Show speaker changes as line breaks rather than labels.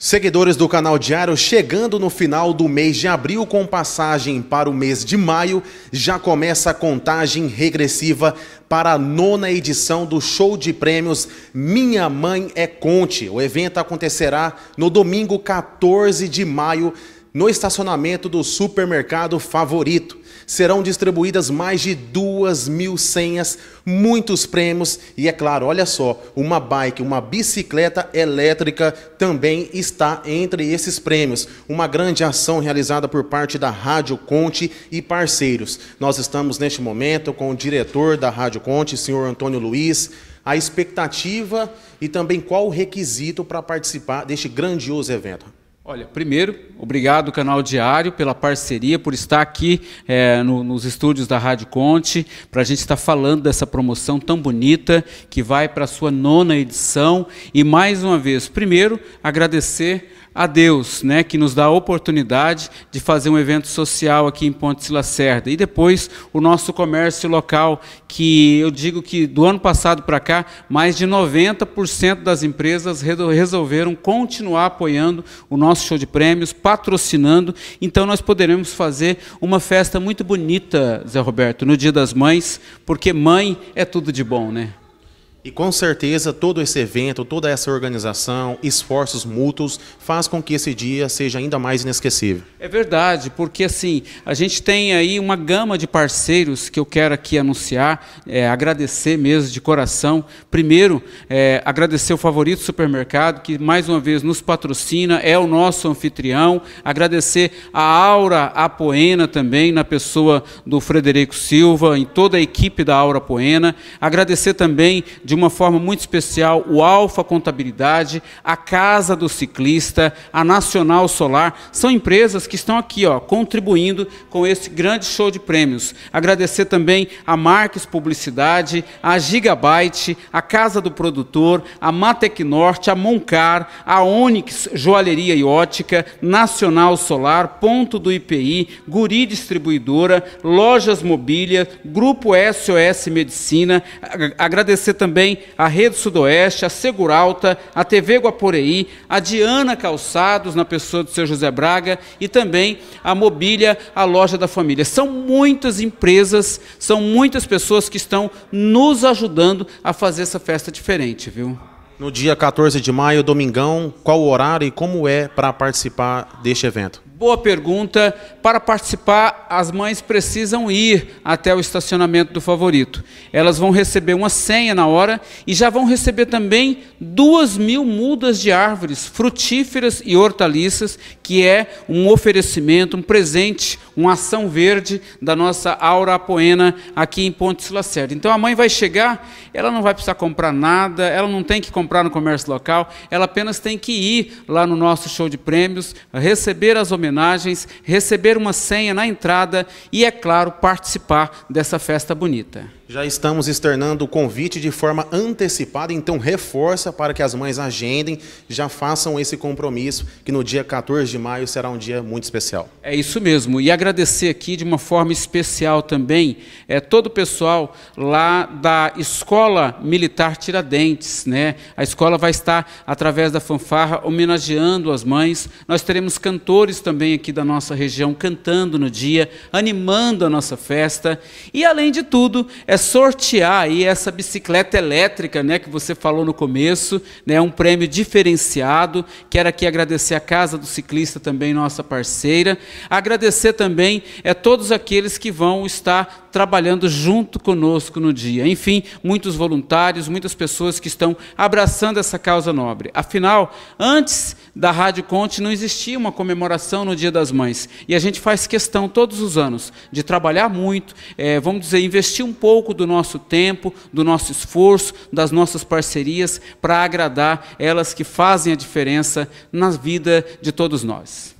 Seguidores do canal Diário, chegando no final do mês de abril com passagem para o mês de maio, já começa a contagem regressiva para a nona edição do show de prêmios Minha Mãe é Conte. O evento acontecerá no domingo 14 de maio no estacionamento do supermercado favorito. Serão distribuídas mais de duas mil senhas, muitos prêmios e, é claro, olha só, uma bike, uma bicicleta elétrica também está entre esses prêmios. Uma grande ação realizada por parte da Rádio Conte e parceiros. Nós estamos neste momento com o diretor da Rádio Conte, senhor Antônio Luiz a expectativa e também qual o requisito para participar deste grandioso
evento? Olha, primeiro, obrigado Canal Diário pela parceria, por estar aqui é, no, nos estúdios da Rádio Conte, para a gente estar tá falando dessa promoção tão bonita que vai para a sua nona edição. E mais uma vez, primeiro, agradecer a Deus, né, que nos dá a oportunidade de fazer um evento social aqui em Pontes Lacerda. E depois o nosso comércio local, que eu digo que do ano passado para cá, mais de 90% das empresas resolveram continuar apoiando o nosso nosso show de prêmios, patrocinando. Então nós poderemos fazer uma festa muito bonita, Zé Roberto, no Dia das Mães, porque mãe é tudo de bom, né?
E com certeza todo esse evento, toda essa organização, esforços mútuos faz com
que esse dia seja ainda mais inesquecível. É verdade, porque assim a gente tem aí uma gama de parceiros que eu quero aqui anunciar, é, agradecer mesmo de coração. Primeiro, é, agradecer o favorito supermercado que mais uma vez nos patrocina, é o nosso anfitrião. Agradecer a Aura Apoena também na pessoa do Frederico Silva, em toda a equipe da Aura Apoena. Agradecer também de uma forma muito especial o Alfa Contabilidade, a Casa do Ciclista, a Nacional Solar, são empresas que estão aqui ó, contribuindo com esse grande show de prêmios. Agradecer também a Marques Publicidade, a Gigabyte, a Casa do Produtor, a Matec Norte, a Moncar, a Onix Joalheria e Ótica, Nacional Solar, Ponto do IPI, Guri Distribuidora, Lojas Mobília, Grupo SOS Medicina. Agradecer também também a Rede Sudoeste, a Seguralta, a TV Guaporeí, a Diana Calçados, na pessoa do seu José Braga, e também a Mobília, a Loja da Família. São muitas empresas, são muitas pessoas que estão nos ajudando a fazer essa festa diferente, viu?
No dia 14 de maio, domingão, qual o horário e como é para participar deste evento?
Boa pergunta. Para participar, as mães precisam ir até o estacionamento do favorito. Elas vão receber uma senha na hora e já vão receber também duas mil mudas de árvores frutíferas e hortaliças, que é um oferecimento, um presente, uma ação verde da nossa Aura Apoena aqui em Pontes Lacerda. Então a mãe vai chegar, ela não vai precisar comprar nada, ela não tem que comprar no comércio local, ela apenas tem que ir lá no nosso show de prêmios, receber as homenagens homenagens, receber uma senha na entrada e, é claro, participar dessa festa bonita.
Já estamos externando o convite de forma antecipada, então reforça para que as mães agendem, já façam esse compromisso, que no dia 14 de maio será um dia muito especial.
É isso mesmo, e agradecer aqui de uma forma especial também é, todo o pessoal lá da Escola Militar Tiradentes. Né? A escola vai estar, através da fanfarra, homenageando as mães. Nós teremos cantores também também aqui da nossa região cantando no dia, animando a nossa festa. E além de tudo, é sortear aí essa bicicleta elétrica, né, que você falou no começo, né, um prêmio diferenciado. Quero aqui agradecer a Casa do Ciclista também, nossa parceira. Agradecer também é todos aqueles que vão estar trabalhando junto conosco no dia. Enfim, muitos voluntários, muitas pessoas que estão abraçando essa causa nobre. Afinal, antes da Rádio Conte não existia uma comemoração no Dia das Mães. E a gente faz questão todos os anos de trabalhar muito, é, vamos dizer, investir um pouco do nosso tempo, do nosso esforço, das nossas parcerias para agradar elas que fazem a diferença na vida de todos nós.